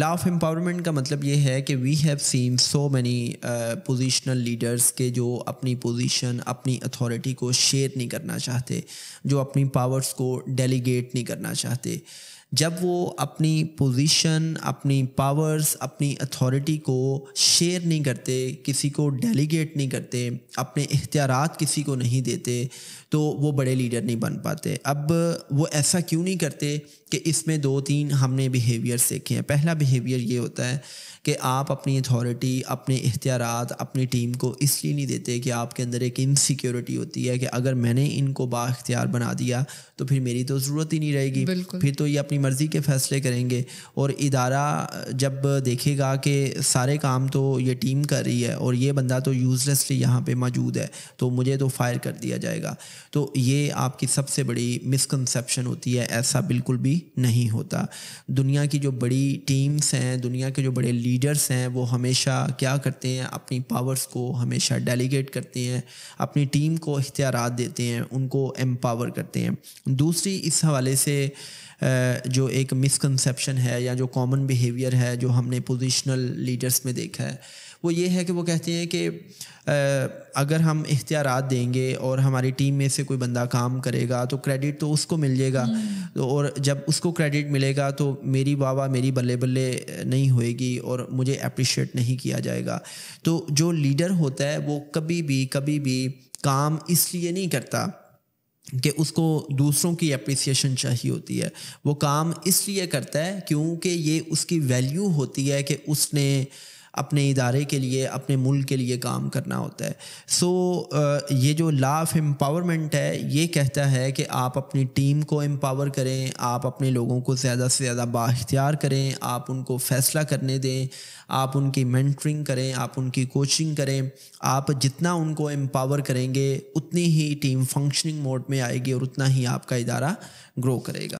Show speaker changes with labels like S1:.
S1: Law of empowerment का मतलब ये है कि we have seen so many positional leaders के जो अपनी पोजिशन अपनी अथॉरिटी को शेयर नहीं करना चाहते जो अपनी पावर्स को डेलीगेट नहीं करना चाहते जब वो अपनी पोजिशन अपनी पावर्स अपनी अथॉरिटी को शेयर नहीं करते किसी को डेलीगेट नहीं करते अपने इख्तियार किसी को नहीं देते तो वो बड़े लीडर नहीं बन पाते अब वो ऐसा क्यों नहीं करते कि इसमें दो तीन हमने बिहेवियर देखे हैं पहला बिहेवियर ये होता है कि आप अपनी अथॉरिटी अपने इख्तियार अपनी टीम को इसलिए नहीं देते कि आपके अंदर एक इनसिक्योरिटी होती है कि अगर मैंने इनको बाख्तियार बना दिया तो फिर मेरी तो ज़रूरत ही नहीं रहेगी फिर तो ये अपनी मर्ज़ी के फ़ैसले करेंगे और इदारा जब देखेगा कि सारे काम तो ये टीम कर रही है और ये बंदा तो यूज़लेसली यहाँ पर मौजूद है तो मुझे तो फायर कर दिया जाएगा तो ये आपकी सबसे बड़ी मिसकनसप्शन होती है ऐसा बिल्कुल भी नहीं होता दुनिया की जो बड़ी टीम किंग्स हैं दुनिया के जो बड़े लीडर्स हैं वो हमेशा क्या करते हैं अपनी पावर्स को हमेशा डेलीगेट करते हैं अपनी टीम को इख्तियार देते हैं उनको एम्पावर करते हैं दूसरी इस हवाले से जो एक मिसकनसेप्शन है या जो कॉमन बिहेवियर है जो हमने पोजिशनल लीडर्स में देखा है वो ये है कि वो कहते हैं कि अगर हम इख्तियार देंगे और हमारी टीम में से कोई बंदा काम करेगा तो क्रेडिट तो उसको मिल जाएगा हम्म। तो और जब उसको क्रेडिट मिलेगा तो मेरी वाह मेरी बल्ले बल्ले नहीं होएगी और मुझे अप्रिशिएट नहीं किया जाएगा तो जो लीडर होता है वो कभी भी कभी भी काम इसलिए नहीं करता कि उसको दूसरों की अप्रिसिएशन चाहिए होती है वो काम इसलिए करता है क्योंकि ये उसकी वैल्यू होती है कि उसने अपने इदारे के लिए अपने मुल्क के लिए काम करना होता है सो so, ये जो ला ऑफ एम्पावरमेंट है ये कहता है कि आप अपनी टीम को एम्पावर करें आप अपने लोगों को ज़्यादा से ज़्यादा बाख्तियार करें आप उनको फ़ैसला करने दें आप उनकी मैंटरिंग करें आप उनकी कोचिंग करें आप जितना उनको एम्पावर करेंगे उतनी ही टीम फंक्शनिंग मोड में आएगी और उतना ही आपका इदारा ग्रो करेगा